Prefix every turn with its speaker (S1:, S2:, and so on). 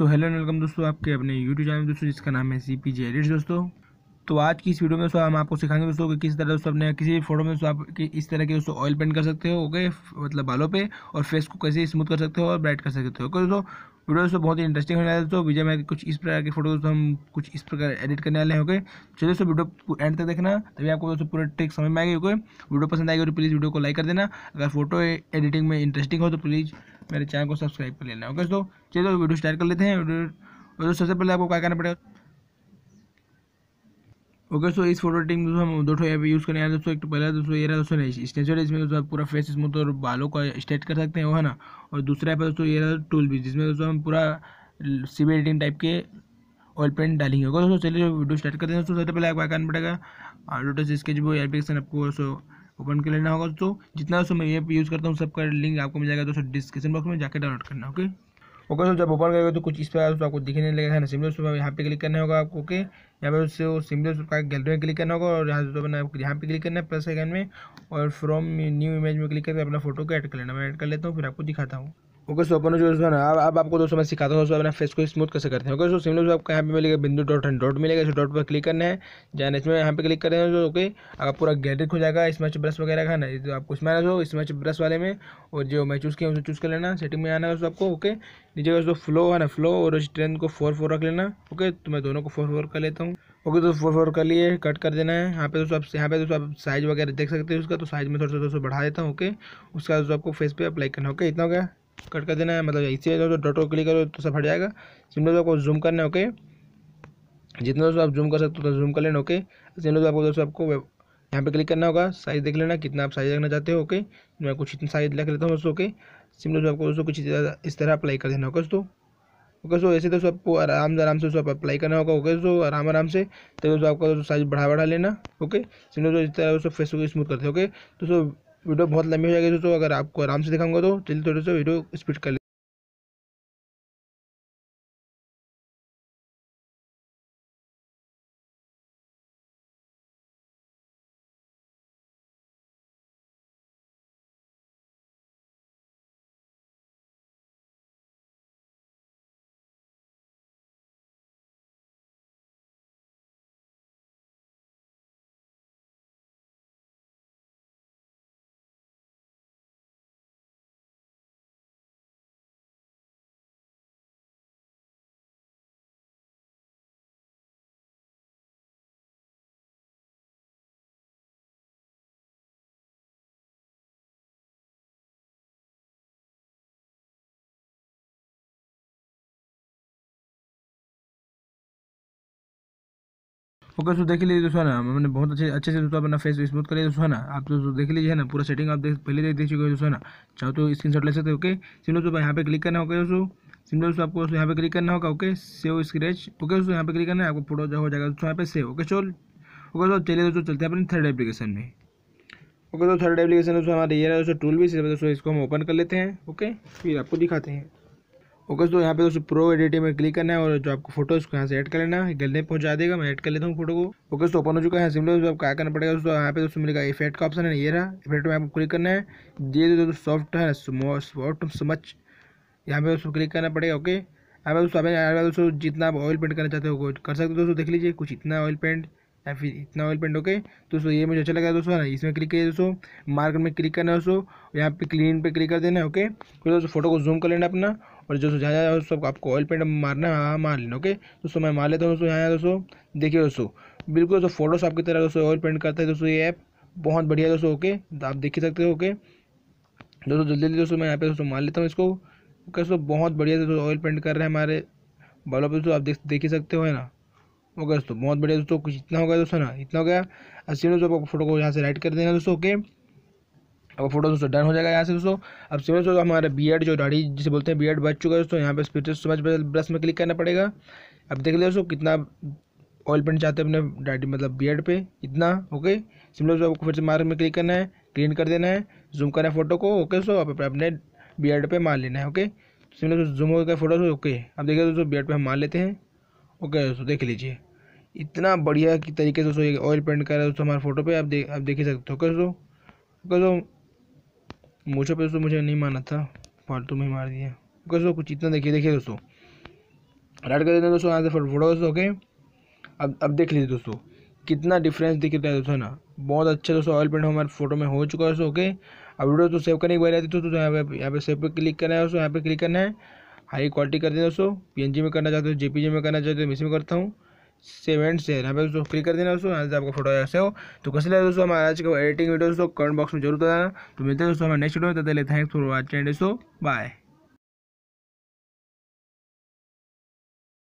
S1: so hello welcome दोस्तों आपके अपने यूट्यूब चैनल दोस्तों जिसका नाम है सी पी जे दोस्तों तो आज की इस वीडियो में दोस्तों हम आपको सिखाएंगे दोस्तों कि किस तरह दोस्तों अपने किसी भी फोटो में दोस्तों आप इस तरह के दोस्तों ऑयल पेंट कर सकते हो ओके मतलब बालों पे और फेस को कैसे स्मूथ कर सकते हो और ब्राइट कर सकते हो ओके दोस्तों वीडियो दोस्तों बहुत ही इंटरेस्टिंग होने वाला है दोस्तों विजय में कुछ इस प्रकार के फोटो दोस्तों हम कुछ इस प्रकार एडिट करने वाले हैं ओके चलिए दोस्तों वीडियो एंड तक देखना तभी आपको दोस्तों पूरा ट्रिक समझ में आएगी ओके वीडियो पसंद आएगी तो प्लीज़ वीडियो को लाइक कर देना अगर फोटो एडिटिंग में इंटरेस्टिंग हो तो प्लीज़ मेरे चैनल को सब्सक्राइब कर लेना ओके दोस्तों चलिए दोस्तों वीडियो स्टार्ट कर लेते हैं और दोस्तों सबसे पहले आपको क्या करना पड़ेगा ओके सो इस फोटो टीम दोस्तों हम दो यहाँ पे यूज़ करने हैं दोस्तों एक तो पहला दोस्तों ये रहा दोस्तों स्टेचर इसमें दोस्तों आप पूरा फेस स्मूथ और बालों का स्ट्रेट कर सकते हैं वो है ना और दूसरा है दोस्तों ये रहा टूल भी जिसमें दोस्तों हम पूरा सीवी एडिटिंग टाइप के ऑयल पेंट डालेंगे ओके दोस्तों चलिए वीडियो स्टार्ट करते हैं दोस्तों सबसे पहले आपको आकान पड़ेगा लोटस स्केच वो एप्लीकेशन आपको दोस्तों ओपन कर लेना होगा दोस्तों जितना दोस्तों मैं ये यूज़ करता हूँ सबका लिंक आपको मिल जाएगा दोस्तों डिस्क्रिप्शन बॉक्स में जाकर डाउनलोड करना ओके ओके सो जब ओपन करेगा तो कुछ इस प्रकार आपको दिखने लगेगा है ना सिमलर सूप यहाँ पे क्लिक करना होगा आपको ओके यहाँ पे उससे सिमलर का गैलरी में क्लिक करना होगा और यहाँ तो यहाँ पे क्लिक करना है प्लस सेकंड में और फ्रॉम न्यू इमेज में क्लिक करके अपना फोटो को ऐड कर लेना मैं ऐड कर लेता हूँ फिर आपको दिखाता हूँ ओके सो अपन जो है ना अब आपको दोस्तों मैं सिखाता हूँ दोस्तों अपना फेस को स्मूथ कैसे करते हैं ओके सो सिमलो जो आपको यहाँ पे मिलेगा बिंदु डॉट एंड डॉट मिलेगा इस डॉट पर क्लिक करना है जाना इसमें यहाँ पे क्लिक करेंगे तो ओके अगर पूरा गैलरी खुल जाएगा स्मैच ब्रश वगैरह का ना तो आपको इसमें आना दोस्तों स्मैच ब्रश वाले में और जो मैं चूज़ किया उसे चूज़ कर लेना सेटिंग में आना है आपको ओके नीचे दोस्तों फ्लो है ना फ्लो और उस ट्रेन को फोर फोर रख लेना ओके तो मैं दोनों को फोर फोर कर लेता हूँ ओके तो फोर फोर कर लिए कट कर देना है यहाँ पे दोस्तों आप यहाँ पे दोस्तों आप साइज़ वगैरह देख सकते हैं उसका तो साइज़ में थोड़ा सा दोस्तों बढ़ा देता हूँ ओके उसका दोस्तों आपको फेस पे अप्लाई करना ओके इतना हो गया कट कर देना है मतलब इसी तो डॉट को क्लिक करो तो सब हट जाएगा सिंपल आपको जूम करना है ओके जितना दोस्तों आप जूम कर सकते हो तो जूम कर लेना ओके सिंपल आपको दोस्तों आपको यहाँ पे क्लिक करना होगा साइज़ देख लेना कितना आप साइज़ रखना चाहते हो ओके मैं कुछ इतना साइज़ लिख लेता हूँ दोस्तों ओके सिंपल आपको दोस्तों कुछ इस तरह अप्लाई कर देना होगा दोस्तों ओके सो ऐसे दोस्तों आपको आराम से आराम से उसको अप्लाई करना होगा ओके सो आराम आराम से तो दोस्तों आपका दोस्तों साइज बढ़ा बढ़ा लेना ओके सिंपल दोस्तों इस तरह दोस्तों फेस को स्मूथ करते हैं ओके दोस्तों वीडियो बहुत लंबी हो जाएगी दोस्तों अगर आपको आराम से दिखाऊंगा तो चलिए थोड़ी सा वीडियो स्पीड कर ओके दोस्तों देख लीजिए दोस्तों ना मैंने बहुत अच्छे अच्छे से दोस्तों अपना फेस स्मूथ कर लिया दोस्तों ना आप दोस्तों तो देख लीजिए ना पूरा सेटिंग आप देख पहले देख चुके हो दोस्तों ना चाहो तो स्क्रीन शॉट ले सकते हो ओके सिम दोस्तों यहाँ पे क्लिक करना होगा दोस्तों सिम दोस्तों आपको यहाँ पे क्लिक करना होगा ओके सेव स्क्रेच ओके दोस्तों यहाँ पे क्लिक करना है आपको फोटो हो जाएगा दोस्तों यहाँ पे सेव ओके चल ओके दोस्तों चलिए दोस्तों चलते हैं अपने थर्ड एप्लीकेशन में ओके दोस्तों थर्ड एप्लीकेशन दोस्तों हमारे ये दोस्तों टूल भी दोस्तों इसको हम ओपन कर लेते हैं ओके फिर आपको दिखाते हैं ओके दोस्तों यहाँ पे दोस्तों प्रो एडिटिंग में क्लिक करना है और जो आपको फोटो उसको यहाँ से ऐड कर लेना है गलने पहुँचा देगा मैं ऐड कर लेता हूँ फोटो को ओके दोस्तों ओपन हो चुका है सिमिलर दोस्तों आपको क्या करना पड़ेगा दोस्तों यहाँ पे दोस्तों मिलेगा इफेक्ट का ऑप्शन है ये रहा इफेक्ट में आपको क्लिक करना है ये जो सॉफ्ट है सॉफ्ट समच यहाँ पे उसको क्लिक करना पड़ेगा ओके यहाँ पे दोस्तों दोस्तों जितना आप ऑयल पेंट करना चाहते हो कर सकते हो दोस्तों देख लीजिए कुछ इतना ऑयल पेंट या फिर इतना ऑयल पेंट ओके दोस्तों ये मुझे अच्छा लगा दोस्तों ना इसमें क्लिक करिए दोस्तों मार्क में क्लिक करना है दोस्तों यहाँ पे क्लीन पे क्लिक कर देना है ओके फिर दोस्तों फोटो को जूम कर लेना अपना और जो जहाँ जाए दोस्तों आपको ऑयल पेंट मारना है हाँ मार लेना ओके दोस्तों मैं मार लेता हूँ दोस्तों यहाँ दोस्तों देखिए दोस्तों बिल्कुल दोस्तों फोटोशॉप की तरह दोस्तों ऑयल पेंट करता है दोस्तों ये ऐप बहुत बढ़िया दोस्तों ओके तो आप देख ही सकते हो ओके दोस्तों जल्दी जल्दी दोस्तों मैं यहाँ पे दोस्तों मार लेता हूँ इसको दोस्तों बहुत बढ़िया दोस्तों ऑयल पेंट कर रहे हैं हमारे बालों पर दोस्तों आप देख ही सकते हो है ना ओके दोस्तों बहुत बढ़िया दोस्तों कुछ इतना हो गया दोस्तों ना इतना हो गया अस्सी में दोस्तों आपको फोटो को यहाँ से राइट कर देना दोस्तों ओके अब फोटो दोस्तों डन हो जाएगा यहाँ से दोस्तों अब सिमर दोस्तों हमारा बी जो दाढ़ी जिसे बोलते हैं बी बच चुका है दोस्तों यहाँ पर स्पीड समझ ब्रश में क्लिक करना पड़ेगा अब देख लिया दोस्तों कितना ऑयल पेंट चाहते हैं अपने डाढ़ी मतलब बी पे इतना ओके सिमिलर जो आपको फिर से मार्क में क्लिक करना है क्लीन कर देना है जूम करना है फोटो को ओके सो आप अपने बी पे मार लेना है ओके सिमिलर जूम हो गया फोटो ओके अब देखिए दोस्तों बी पे हम मार लेते हैं ओके दोस्तों देख लीजिए इतना बढ़िया की तरीके से उसको ऑयल पेंट रहा है दोस्तों हमारे फोटो पे आप देख आप देख ही सकते हो कर दो कर दो मुझे पे दोस्तों मुझे नहीं माना था फालतू में मार दिया कर दो कुछ इतना देखिए देखिए दोस्तों राइट कर देते हैं दोस्तों यहाँ से फोटो दोस्तों ओके अब अब देख लीजिए दोस्तों कितना डिफरेंस दिख रहा है दोस्तों ना बहुत अच्छा दोस्तों ऑयल पेंट हमारे फोटो में हो चुका है दोस्तों ओके अब वीडियो तो सेव करने की बारी आती है दोस्तों तो यहाँ पे यहाँ पे सेव पे क्लिक करना है दोस्तों यहाँ पे क्लिक करना है हाई क्वालिटी कर दें दोस्तों जी में करना चाहते हो जी में करना चाहते हो इसी में करता हूँ सेवन से यहाँ पे दोस्तों क्लिक कर देना दोस्तों यहाँ से आपका फोटो ऐसे हो तो कैसे लगा दोस्तों हमारा आज का एडिटिंग वीडियो दोस्तों कमेंट बॉक्स में जरूर बताना तो मिलते हैं दोस्तों हमारे नेक्स्ट वीडियो में तब लेते थैंक्स फॉर वॉचिंग दोस्तों बाय